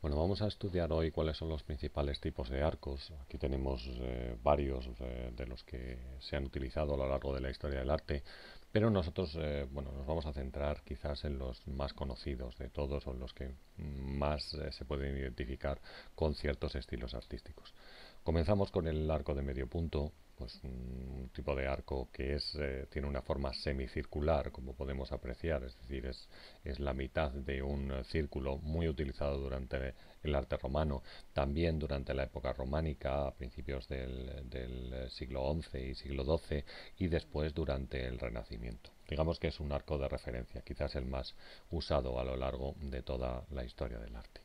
Bueno, vamos a estudiar hoy cuáles son los principales tipos de arcos. Aquí tenemos eh, varios eh, de los que se han utilizado a lo largo de la historia del arte, pero nosotros eh, nos vamos a centrar quizás en los más conocidos de todos o los que más se pueden identificar con ciertos estilos artísticos. Comenzamos con el arco de medio punto, pues un tipo de arco que es, eh, tiene una forma semicircular, como podemos apreciar, es decir, es, es la mitad de un círculo muy utilizado durante el arte romano, también durante la época románica, a principios del, del siglo XI y siglo XII, y después durante el Renacimiento. Digamos que es un arco de referencia, quizás el más usado a lo largo de toda la historia del arte.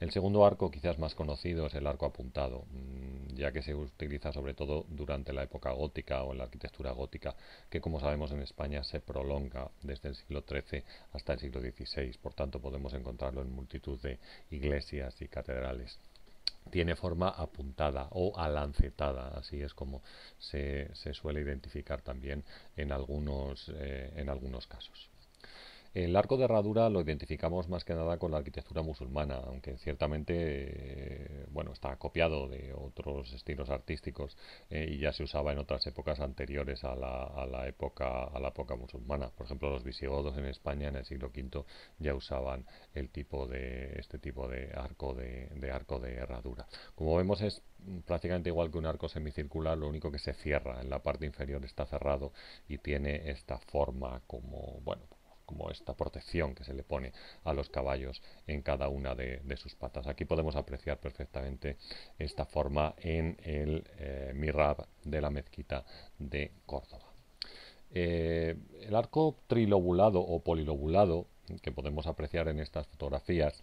El segundo arco quizás más conocido es el arco apuntado, mm, ya que se utiliza sobre todo durante la época gótica o en la arquitectura gótica, que como sabemos en España se prolonga desde el siglo XIII hasta el siglo XVI, por tanto podemos encontrarlo en multitud de iglesias y catedrales tiene forma apuntada o alancetada, así es como se, suele identificar también en algunos eh, casos. El arco de herradura lo identificamos más que nada con la arquitectura musulmana, aunque ciertamente eh, bueno, está copiado de otros estilos artísticos eh, y ya se usaba en otras épocas anteriores a la, época a la época musulmana. Por ejemplo, los visigodos en España en el siglo V ya usaban este tipo de arco de, de arco de herradura. Como vemos es prácticamente igual que un arco semicircular, lo único que se cierra en la parte inferior está cerrado y tiene esta forma como bueno como esta protección que se le pone a los caballos en cada una de, sus patas. Aquí podemos apreciar perfectamente esta forma en el eh, mirab de la mezquita de Córdoba. Eh, el arco trilobulado o polilobulado que podemos apreciar en estas fotografías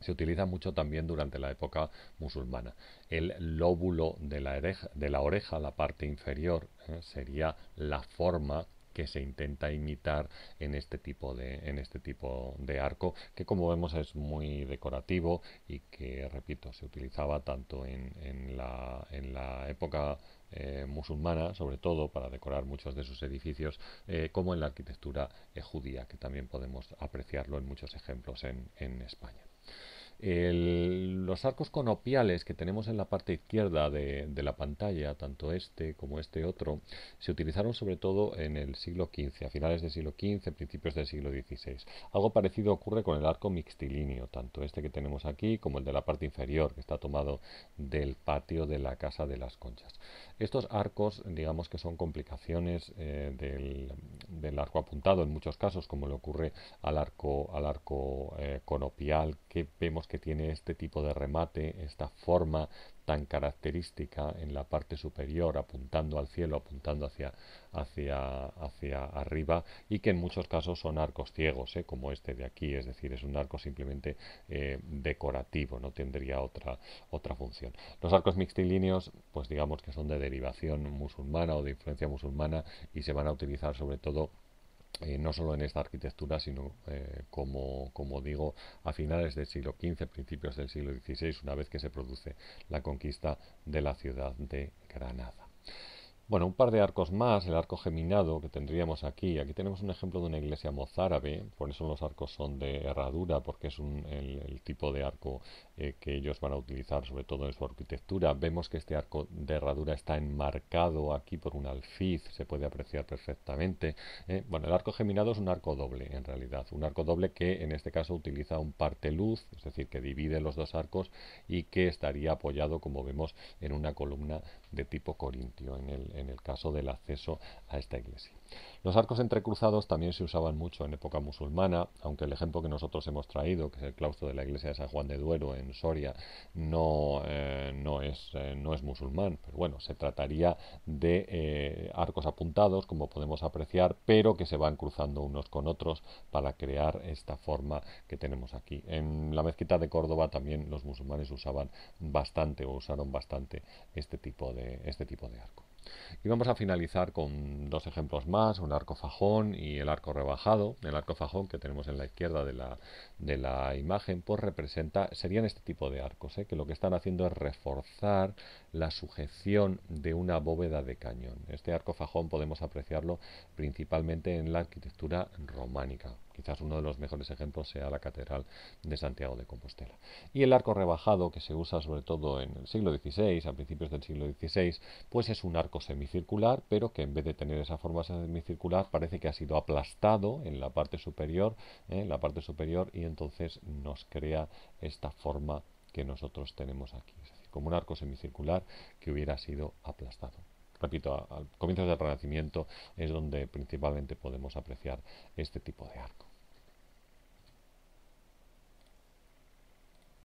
se utiliza mucho también durante la época musulmana. El lóbulo de la, oreja, la, parte inferior, eh, sería la forma que se intenta imitar en este tipo de, en este tipo de arco, que como vemos es muy decorativo y que, repito, se utilizaba tanto en, la, época eh, musulmana, sobre todo para decorar muchos de sus edificios, eh, como en la arquitectura eh, judía, que también podemos apreciarlo en muchos ejemplos en, en España los arcos conopiales que tenemos en la parte izquierda de, la pantalla, tanto este como este otro, se utilizaron sobre todo en el siglo XV, a finales del siglo XV, principios del siglo XVI. Algo parecido ocurre con el arco mixtilíneo, tanto este que tenemos aquí como el de la parte inferior, que está tomado del patio de la Casa de las Conchas. Estos arcos, digamos que son complicaciones eh, del, arco apuntado en muchos casos, como le ocurre al arco, eh, conopial que vemos que tiene este tipo de remate, esta forma tan característica en la parte superior, apuntando al cielo, apuntando hacia, hacia, hacia arriba, y que en muchos casos son arcos ciegos, ¿eh? como este de aquí, es decir, es un arco simplemente eh, decorativo, no tendría otra, otra función. Los arcos mixtilíneos, pues digamos que son de derivación musulmana o de influencia musulmana y se van a utilizar sobre todo eh, no solo en esta arquitectura, sino eh, como, como, digo, a finales del siglo XV, principios del siglo XVI, una vez que se produce la conquista de la ciudad de Granada. Bueno, un par de arcos más, el arco geminado que tendríamos aquí. Aquí tenemos un ejemplo de una iglesia mozárabe, por eso los arcos son de herradura, porque es el, tipo de arco eh, que ellos van a utilizar, sobre todo en su arquitectura. Vemos que este arco de herradura está enmarcado aquí por un alfiz, se puede apreciar perfectamente. Eh. bueno, el arco geminado es un arco doble, en realidad. Un arco doble que en este caso utiliza un parte luz, es decir, que divide los dos arcos y que estaría apoyado, como vemos, en una columna de tipo corintio, en el en el caso del acceso a esta iglesia. Los arcos entrecruzados también se usaban mucho en época musulmana, aunque el ejemplo que nosotros hemos traído, que es el claustro de la iglesia de San Juan de Duero en Soria, no, eh, eh, es, musulmán. Pero bueno, se trataría de eh, arcos apuntados, como podemos apreciar, pero que se van cruzando unos con otros para crear esta forma que tenemos aquí. En la mezquita de Córdoba también los musulmanes usaban bastante o usaron bastante este tipo de, este tipo de arco. Y vamos a finalizar con dos ejemplos más, un arco fajón y el arco rebajado. El arco fajón que tenemos en la izquierda de la, imagen, pues representa, serían este tipo de arcos, ¿eh? que lo que están haciendo es reforzar la sujeción de una bóveda de cañón. Este arco fajón podemos apreciarlo principalmente en la arquitectura románica. Quizás uno de los mejores ejemplos sea la Catedral de Santiago de Compostela. Y el arco rebajado, que se usa sobre todo en el siglo XVI, a principios del siglo XVI, pues es un arco semicircular, pero que en vez de tener esa forma semicircular, parece que ha sido aplastado en la parte superior, ¿eh? en la parte superior, y entonces nos crea esta forma que nosotros tenemos aquí. Es decir, como un arco semicircular que hubiera sido aplastado repito, al comienzo del Renacimiento es donde principalmente podemos apreciar este tipo de arco.